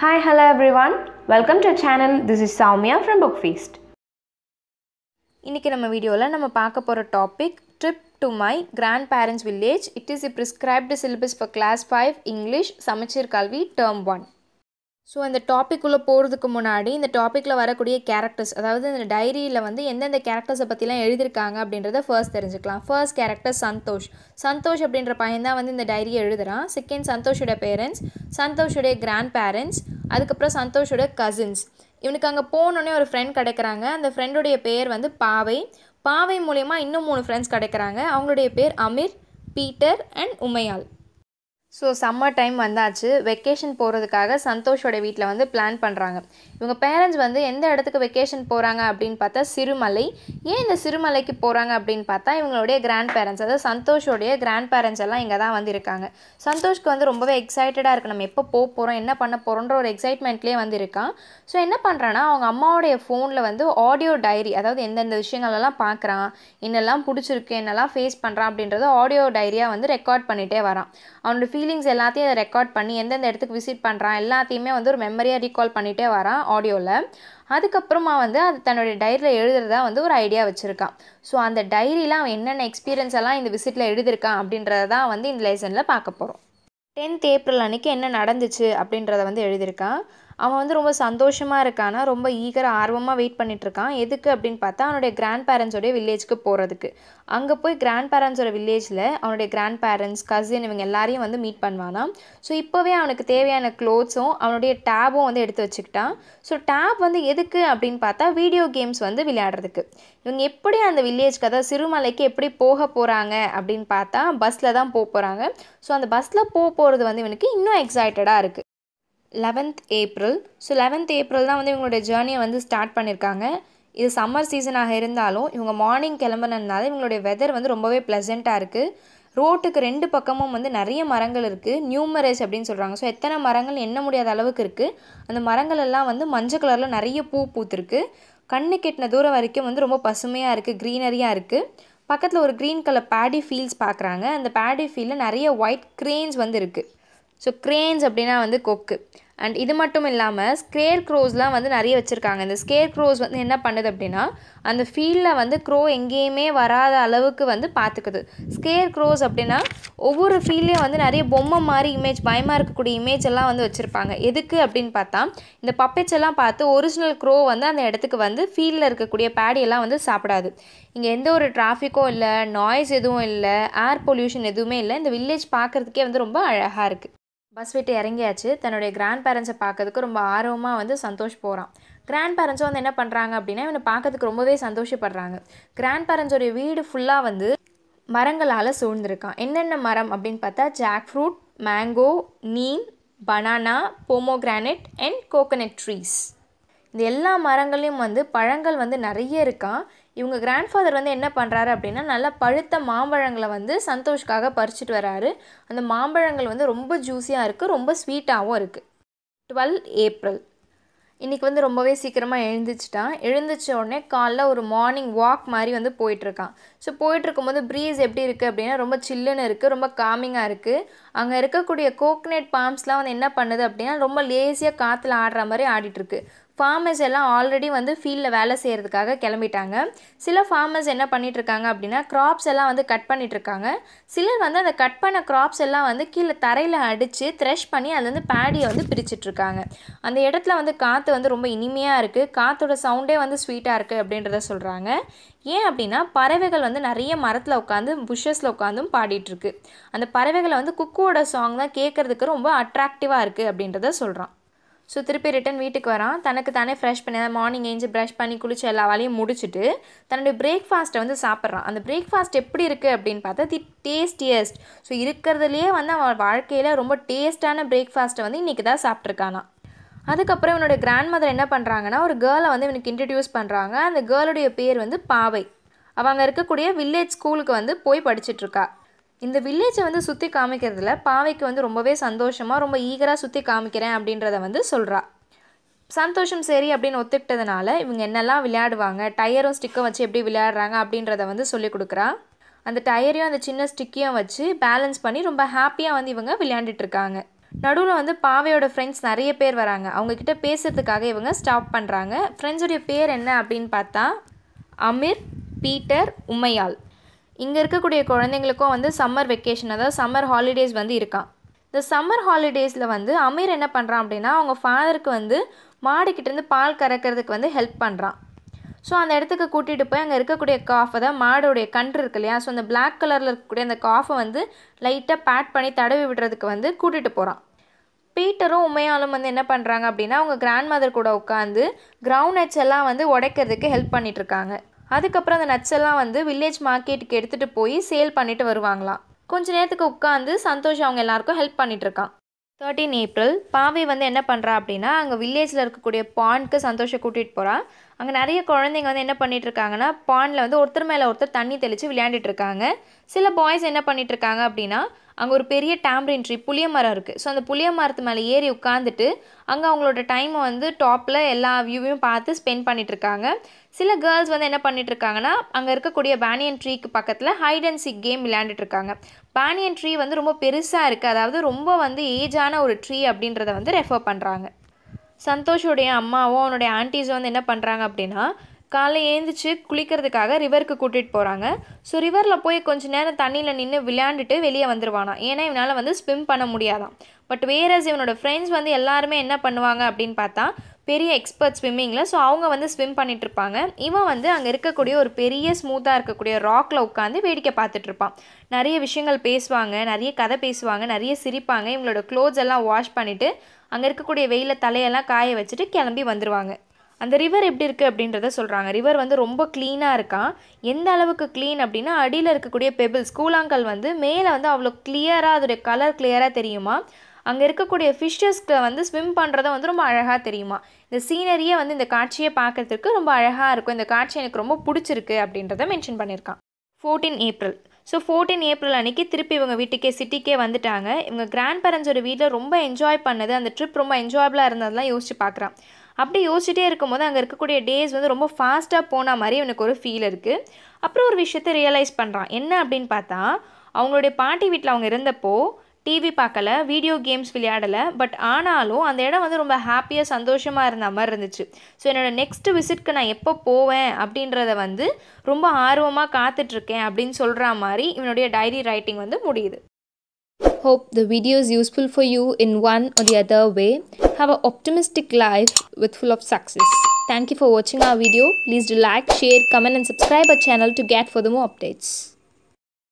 hi hello everyone welcome our channel this is Soumya from book feast இன்றைக்கி நம்ம வீடியோவில் நம்ம பார்க்க போகிற topic trip to my grandparents village it is a prescribed syllabus for class five English Samacheer Kalvi term one so அந்த டாப்பிக்குள்ளே போகிறதுக்கு முன்னாடி இந்த டாப்பிக்கில் வரக்கூடிய கேரக்டர்ஸ் அதாவது இந்த டைரியில் வந்து எந்தெந்த கேரக்டர்ஸை பற்றிலாம் எழுதியிருக்காங்க அப்படின்றத ஃபர்ஸ்ட் தெரிஞ்சுக்கலாம் ஃபர்ஸ்ட் கேரக்டர் சந்தோஷ் சந்தோஷ் அப்படின்ற பையன் தான் வந்து இந்த டைரியை எழுதுகிறான் செகண்ட் சந்தோஷோட பேரண்ட்ஸ் சந்தோஷுடைய கிராண்ட் பேரண்ட்ஸ் அதுக்கப்புறம் சந்தோஷோட கசின்ஸ் இவனுக்கு அங்கே போனோடனே ஒரு ஃப்ரெண்ட் கிடைக்கிறாங்க அந்த ஃப்ரெண்டோடைய பேர் வந்து பாவை பாவை மூலயமா இன்னும் மூணு ஃப்ரெண்ட்ஸ் கிடைக்கிறாங்க அவங்களுடைய பேர் Amir Peter and Umaiyal so summer time வந்தாச்சு வெக்கேஷன் போகிறதுக்காக சந்தோஷோட வீட்டில் வந்து பிளான் பண்ணுறாங்க இவங்க பேரண்ட்ஸ் வந்து எந்த இடத்துக்கு வெக்கேஷன் போகிறாங்க அப்படின்னு பார்த்தா சிறுமலை ஏன் இந்த சிறுமலைக்கு போகிறாங்க அப்படின்னு பார்த்தா இவங்களுடைய கிராண்ட் பேரண்ட்ஸ் அதாவது சந்தோஷோடைய கிராண்ட் பேரண்ட்ஸ் எல்லாம் இங்கே தான் வந்து இருக்காங்க சந்தோஷ்க்கு வந்து ரொம்பவே எக்ஸைட்டடாக இருக்குது நம்ம எப்போ போக போகிறோம் என்ன பண்ண போகிறோன்ற ஒரு எக்ஸைட்மெண்ட்லேயே வந்து இருக்கான் ஸோ என்ன பண்ணுறான்னா அவங்க அம்மாவுடைய ஃபோனில் வந்து ஆடியோ டைரி அதாவது எந்தெந்த விஷயங்களெல்லாம் பார்க்குறான் என்னெல்லாம் பிடிச்சிருக்கு என்னெல்லாம் ஃபேஸ் பண்ணுறான் அப்படின்றத ஆடியோ டைரியாக வந்து ரெக்கார்ட் பண்ணிகிட்டே வரான் அவனோட ஃபீல் ஃபீலிங்ஸ் எல்லாத்தையும் அதை ரெக்கார்ட் பண்ணி எந்தெந்த இடத்துக்கு விசிட் பண்ணுறான் எல்லாத்தையுமே வந்து ஒரு மெமரியாக ரீகால் பண்ணிகிட்டே வரான் ஆடியோவில் அதுக்கப்புறமா வந்து அது தன்னுடைய டைரியில் எழுதுறதா வந்து ஒரு ஐடியா வச்சுருக்கான் ஸோ அந்த டைரியில் அவன் என்னென்ன எக்ஸ்பீரியன்ஸ் எல்லாம் இந்த விசிட்டில் எழுதியிருக்கான் அப்படின்றதான் வந்து இந்த லெசனில் பார்க்க போகிறோம் டென்த் ஏப்ரல் அன்றைக்கி என்ன நடந்துச்சு அப்படின்றத வந்து எழுதியிருக்கான் அவன் வந்து ரொம்ப சந்தோஷமாக இருக்கானா ரொம்ப ஈகராக ஆர்வமாக வெயிட் பண்ணிகிட்ருக்கான் எதுக்கு அப்படின்னு பார்த்தா அவனுடைய கிராண்ட் பேரண்ட்ஸோடைய வில்லேஜ்க்கு போகிறதுக்கு அங்கே போய் கிராண்ட் பேரண்ட்ஸோட வில்லேஜில் அவனுடைய கிராண்ட் பேரண்ட்ஸ் கசின் இவங்க எல்லாரையும் வந்து மீட் பண்ணுவானா ஸோ இப்போவே அவனுக்கு தேவையான க்ளோத்ஸும் அவனுடைய டேபும் வந்து எடுத்து வச்சுக்கிட்டான் ஸோ டேப் வந்து எதுக்கு அப்படின்னு பார்த்தா வீடியோ கேம்ஸ் வந்து விளையாடுறதுக்கு இவங்க எப்படி அந்த வில்லேஜ்க்கு அதாவது சிறுமலைக்கு எப்படி போக போகிறாங்க அப்படின்னு பார்த்தா பஸ்ஸில் தான் போக போகிறாங்க ஸோ அந்த பஸ்ஸில் போக போகிறது வந்து இவனுக்கு இன்னும் எக்ஸைட்டடாக இருக்குது eleventh April so eleventh April தான் வந்து இவங்களுடைய ஜேர்னியை வந்து ஸ்டார்ட் பண்ணியிருக்காங்க இது சம்மர் சீசனாக இருந்தாலும் இவங்க மார்னிங் கிளம்புனதுனால இவங்களுடைய வெதர் வந்து ரொம்பவே ப்ளசண்ட்டாக இருக்குது ரோட்டுக்கு ரெண்டு பக்கமும் வந்து நிறைய மரங்கள் இருக்குது நியூமரஸ் அப்படின்னு சொல்கிறாங்க ஸோ எத்தனை மரங்கள் எண்ண முடியாத அளவுக்கு இருக்குது அந்த மரங்கள் எல்லாம் வந்து மஞ்சள் கலரில் நிறைய பூ பூத்துருக்கு கண்ணு கெட்டின தூரம் வரைக்கும் வந்து ரொம்ப பசுமையாக இருக்குது க்ரீனரியாக இருக்குது பக்கத்தில் ஒரு க்ரீன் கலர் பேடி ஃபீல்ட்ஸ் பார்க்குறாங்க அந்த பேடி ஃபீல்டில் நிறைய ஒயிட் க்ரேன்ஸ் வந்து இருக்குது ஸோ க்ரேன்ஸ் அப்படின்னா வந்து கொக்கு அண்ட் இது மட்டும் இல்லாமல் ஸ்கேர் க்ரோஸ்லாம் வந்து நிறைய வச்சுருக்காங்க இந்த ஸ்கேர் க்ரோஸ் வந்து என்ன பண்ணுது அப்படின்னா அந்த ஃபீல்டில் வந்து க்ரோ எங்கேயுமே வராத அளவுக்கு வந்து பார்த்துக்குது ஸ்கேர் க்ரோஸ் அப்படின்னா ஒவ்வொரு ஃபீல்டையும் வந்து நிறைய பொம்மை மாதிரி இமேஜ் பயமாக இருக்கக்கூடிய இமேஜ் எல்லாம் வந்து வச்சுருப்பாங்க எதுக்கு அப்படின்னு பார்த்தா இந்த பப்பெட்ஸ் எல்லாம் பார்த்து ஒரிஜினல் க்ரோ வந்து அந்த இடத்துக்கு வந்து ஃபீல்டில் இருக்கக்கூடிய பேடியெல்லாம் வந்து சாப்பிடாது இங்கே எந்த ஒரு டிராஃபிக்கோ இல்லை நாய்ஸ் எதுவும் இல்லை ஏர் பொல்யூஷன் எதுவுமே இல்லை இந்த வில்லேஜ் பார்க்குறதுக்கே வந்து ரொம்ப அழகாக இருக்குது பஸ் விட்டு இறங்கியாச்சு தன்னுடைய கிராண்ட் பேரண்ட்ஸை பார்க்கறதுக்கு ரொம்ப ஆர்வமாக வந்து சந்தோஷ் போகிறான் கிராண்ட் பேரண்ட்ஸும் வந்து என்ன பண்ணுறாங்க அப்படின்னா இவனை பார்க்கறதுக்கு ரொம்பவே சந்தோஷப்படுறாங்க கிராண்ட் பேரண்ட்ஸோடைய வீடு ஃபுல்லாக வந்து மரங்களால் சூழ்ந்திருக்கான் என்னென்ன மரம் அப்படின்னு பார்த்தா jackfruit mango neem banana pomegranate and coconut trees இந்த எல்லா மரங்களையும் வந்து பழங்கள் வந்து நிறைய இருக்கான் இவங்க கிராண்ட்ஃபாதர் வந்து என்ன பண்ணுறாரு அப்படின்னா நல்லா பழுத்த மாம்பழங்களை வந்து சந்தோஷ்காக பறிச்சுட்டு வராரு அந்த மாம்பழங்கள் வந்து ரொம்ப ஜூஸியாக இருக்குது ரொம்ப ஸ்வீட்டாகவும் இருக்குது டுவெல் ஏப்ரல் இன்றைக்கி வந்து ரொம்பவே சீக்கிரமாக எழுந்துச்சிட்டான் எழுந்துச்ச உடனே காலைல ஒரு மார்னிங் வாக் மாதிரி வந்து போயிட்டுருக்கான் ஸோ போயிட்டுருக்கும்போது ப்ரீஸ் எப்படி இருக்குது அப்படின்னா ரொம்ப சில்லுன்னு இருக்குது ரொம்ப காமிங்காக இருக்குது அங்கே இருக்கக்கூடிய கோக்னட் பாம்ஸ்லாம் வந்து என்ன பண்ணுது அப்படின்னா ரொம்ப லேசியாக காற்றுல ஆடுற மாதிரி ஆடிட்டுருக்கு ஃபார்மர்ஸ் எல்லாம் ஆல்ரெடி வந்து ஃபீல்டில் வேலை செய்கிறதுக்காக கிளம்பிட்டாங்க சில ஃபார்மர்ஸ் என்ன இருக்காங்க அப்படின்னா க்ராப்ஸ் எல்லாம் வந்து கட் பண்ணிகிட்ருக்காங்க சிலர் வந்து அந்த கட் பண்ண க்ராப்ஸ் எல்லாம் வந்து கீழே தரையில் அடித்து த்ரெஷ் பண்ணி அது வந்து பேடியை வந்து பிரிச்சிட்ருக்காங்க அந்த இடத்துல வந்து காற்று வந்து ரொம்ப இனிமையாக இருக்குது காற்றோட சவுண்டே வந்து ஸ்வீட்டாக இருக்குது அப்படின்றத சொல்கிறாங்க ஏன் அப்படின்னா பறவைகள் வந்து நிறைய மரத்தில் உட்காந்து புஷ்ஷஸில் உட்காந்தும் பாடிட்டுருக்கு அந்த பறவைகளை வந்து குக்குவோட சாங் தான் கேட்குறதுக்கு ரொம்ப அட்ராக்டிவாக இருக்குது அப்படின்றத சொல்கிறான் ஸோ திருப்பி ரிட்டன் வீட்டுக்கு வரான் தனக்கு தானே ஃப்ரெஷ் பண்ணி மார்னிங் ஏஞ்சி ப்ரஷ் பண்ணி குளிச்சு எல்லா வேலையும் முடிச்சுட்டு தன்னுடைய பிரேக்ஃபாஸ்ட்டை வந்து சாப்பிட்றான் அந்த பிரேக்ஃபாஸ்ட் எப்படி இருக்குது அப்படின்னு பார்த்தா தி டேஸ்டியஸ்ட் ஸோ இருக்கிறதுலையே வந்து அவன் வாழ்க்கையில் ரொம்ப டேஸ்ட்டான பிரேக்ஃபாஸ்ட்டை வந்து இன்றைக்கி தான் சாப்பிட்ருக்கானா அதுக்கப்புறம் இவனுடைய கிராண்ட் மதர் என்ன பண்ணுறாங்கன்னா ஒரு கேர்ளை வந்து இவனுக்கு இன்ட்ரடியூஸ் பண்ணுறாங்க அந்த கேர்ளுடைய பேர் வந்து பாவை அவங்க இருக்கக்கூடிய வில்லேஜ் ஸ்கூலுக்கு வந்து போய் படிச்சுட்ருக்கா இந்த வில்லேஜை வந்து சுற்றி காமிக்கிறதுல பாவைக்கு வந்து ரொம்பவே சந்தோஷமாக ரொம்ப ஈகராக சுற்றி காமிக்கிறேன் அப்படின்றத வந்து சொல்கிறா சந்தோஷம் சரி அப்படின்னு ஒத்துக்கிட்டதுனால இவங்க என்னெல்லாம் விளையாடுவாங்க டயரும் ஸ்டிக்கும் வச்சு எப்படி விளையாடுறாங்க அப்படின்றத வந்து சொல்லி கொடுக்குறா அந்த டயரையும் அந்த சின்ன ஸ்டிக்கையும் வச்சு பேலன்ஸ் பண்ணி ரொம்ப ஹாப்பியாக வந்து இவங்க விளையாண்டுட்டுருக்காங்க நடுவில் வந்து பாவையோட ஃப்ரெண்ட்ஸ் நிறைய பேர் வராங்க அவங்கக்கிட்ட பேசுகிறதுக்காக இவங்க ஸ்டாப் பண்ணுறாங்க ஃப்ரெண்ட்ஸுடைய பேர் என்ன அப்படின்னு பார்த்தா அமீர் பீட்டர் உமையால் இங்கே இருக்கக்கூடிய குழந்தைங்களுக்கும் வந்து சம்மர் வெக்கேஷன் அதாவது சம்மர் ஹாலிடேஸ் வந்து இருக்கான் இந்த சம்மர் ஹாலிடேஸில் வந்து அமீர் என்ன பண்ணுறான் அப்படின்னா அவங்க ஃபாதருக்கு வந்து மாடுக்கிட்டேருந்து பால் கறக்கிறதுக்கு வந்து ஹெல்ப் பண்ணுறான் ஸோ அந்த இடத்துக்கு கூட்டிகிட்டு போய் அங்கே இருக்கக்கூடிய காஃபை தான் மாடோடைய கன்று இருக்கு இல்லையா ஸோ அந்த பிளாக் கலரில் இருக்கக்கூடிய அந்த காஃபை வந்து லைட்டாக பேட் பண்ணி தடவி விடுறதுக்கு வந்து கூட்டிகிட்டு போகிறான் பீட்டரும் உமையாலும் வந்து என்ன பண்ணுறாங்க அப்படின்னா அவங்க கிராண்ட் மதர் கூட உட்காந்து கிரவுண்ட் நட்ஸ் எல்லாம் வந்து உடைக்கிறதுக்கு ஹெல்ப் பண்ணிகிட்ருக்காங்க அதுக்கப்புறம் அந்த நட்ஸ் எல்லாம் வந்து வில்லேஜ் மார்க்கெட்டுக்கு எடுத்துகிட்டு போய் சேல் பண்ணிட்டு வருவாங்களாம் கொஞ்ச நேரத்துக்கு உட்காந்து சந்தோஷம் அவங்க எல்லாருக்கும் ஹெல்ப் பண்ணிகிட்ருக்கான் தேர்ட்டீன் ஏப்ரல் பாவி வந்து என்ன பண்ணுறா அப்படின்னா அங்கே வில்லேஜில் இருக்கக்கூடிய பாண்ட்க்கு சந்தோஷம் கூட்டிகிட்டு போகிறான் அங்கே நிறைய குழந்தைங்க வந்து என்ன பண்ணிகிட்டு இருக்காங்கன்னா பாண்டில் வந்து ஒருத்தர் மேலே ஒருத்தர் தண்ணி தெளித்து விளையாண்டுட்டு இருக்காங்க சில பாய்ஸ் என்ன பண்ணிகிட்ருக்காங்க இருக்காங்க அப்படின்னா அங்கே ஒரு பெரிய டேம்பரின் ட்ரீ புளிய மரம் இருக்குது ஸோ அந்த புளிய மரத்து மேலே ஏறி உட்காந்துட்டு அங்கே அவங்களோட டைமை வந்து டாப்பில் எல்லா வியூவையும் பார்த்து ஸ்பெண்ட் பண்ணிகிட்ருக்காங்க சில கேர்ள்ஸ் வந்து என்ன பண்ணிகிட்ருக்காங்கன்னா அங்கே இருக்கக்கூடிய பேனியன் ட்ரீக்கு பக்கத்தில் ஹைட் அண்ட் சிக் கேம் இருக்காங்க பேனியன் ட்ரீ வந்து ரொம்ப பெருசாக இருக்குது அதாவது ரொம்ப வந்து ஏஜான ஒரு ட்ரீ அப்படின்றத வந்து ரெஃபர் பண்ணுறாங்க சந்தோஷுடைய அம்மாவும் அவனுடைய ஆண்டிஸும் வந்து என்ன பண்ணுறாங்க அப்படின்னா காலை ஏந்திச்சு குளிக்கிறதுக்காக ரிவருக்கு கூட்டிகிட்டு போகிறாங்க ஸோ ரிவரில் போய் கொஞ்சம் நேரம் தண்ணியில் நின்று விளையாண்டுட்டு வெளியே வந்துடுவானா ஏன்னா இவனால் வந்து ஸ்விம் பண்ண முடியாதான் பட் வேறஸ் இவனோட ஃப்ரெண்ட்ஸ் வந்து எல்லாருமே என்ன பண்ணுவாங்க அப்படின்னு பார்த்தா பெரிய எக்ஸ்பர்ட் ஸ்விம்மிங்கில் ஸோ அவங்க வந்து ஸ்விம் பண்ணிகிட்ருப்பாங்க இவன் வந்து அங்கே இருக்கக்கூடிய ஒரு பெரிய ஸ்மூத்தாக இருக்கக்கூடிய ராக்கில் உட்காந்து வேடிக்கை பார்த்துட்ருப்பான் நிறைய விஷயங்கள் பேசுவாங்க நிறைய கதை பேசுவாங்க நிறைய சிரிப்பாங்க இவங்களோட க்ளோத்ஸ் எல்லாம் வாஷ் பண்ணிவிட்டு அங்கே இருக்கக்கூடிய வெயிலில் தலையெல்லாம் காய வச்சுட்டு கிளம்பி வந்துடுவாங்க அந்த ரிவர் எப்படி இருக்குது அப்படின்றத சொல்கிறாங்க ரிவர் வந்து ரொம்ப க்ளீனாக இருக்கான் எந்த அளவுக்கு க்ளீன் அப்படின்னா அடியில் இருக்கக்கூடிய பெபிள்ஸ் கூழாங்கல் வந்து மேலே வந்து அவ்வளோ கிளியராக அதோடைய கலர் கிளியராக தெரியுமா அங்கே இருக்கக்கூடிய ஃபிஷ்ஷஸ்க்கு வந்து ஸ்விம் பண்ணுறதை வந்து ரொம்ப அழகாக தெரியுமா இந்த சீனரியே வந்து இந்த காட்சியை பார்க்குறதுக்கு ரொம்ப அழகாக இருக்கும் இந்த காட்சி எனக்கு ரொம்ப பிடிச்சிருக்கு அப்படின்றத மென்ஷன் பண்ணியிருக்கான் fourteen April so fourteen April அன்றைக்கி திருப்பி இவங்க வீட்டுக்கே சிட்டிக்கே வந்துட்டாங்க இவங்க கிராண்ட் பேரண்ட்ஸோட வீட்டில் ரொம்ப என்ஜாய் பண்ணது அந்த ட்ரிப் ரொம்ப என்ஜாயபிளாக இருந்ததெல்லாம் யோசிச்சு பார்க்குறான் அப்படி யோசிச்சுட்டே இருக்கும்போது அங்கே இருக்கக்கூடிய டேஸ் வந்து ரொம்ப ஃபாஸ்ட்டாக போன மாதிரி இவனுக்கு ஒரு ஃபீல் இருக்குது அப்புறம் ஒரு விஷயத்தை ரியலைஸ் பண்ணுறான் என்ன அப்படின்னு பார்த்தா அவங்களுடைய பாட்டி வீட்டில் அவங்க இருந்தப்போ டிவி பார்க்கல வீடியோ கேம்ஸ் விளையாடலை பட் ஆனாலும் அந்த இடம் வந்து ரொம்ப ஹாப்பியாக சந்தோஷமாக இருந்த மாதிரி இருந்துச்சு ஸோ என்னோடய நெக்ஸ்ட் விசிட்க்கு நான் எப்போ போவேன் அப்படின்றத வந்து ரொம்ப ஆர்வமாக காத்துட்ருக்கேன் அப்படின்னு சொல்கிற மாதிரி இவனுடைய டைரி ரைட்டிங் வந்து முடியுது hope the video is useful for you in one the other way have a optimistic life with full of success thank you for வாட்சிங் our video please to like share comment and subscribe a channel to get for the more updates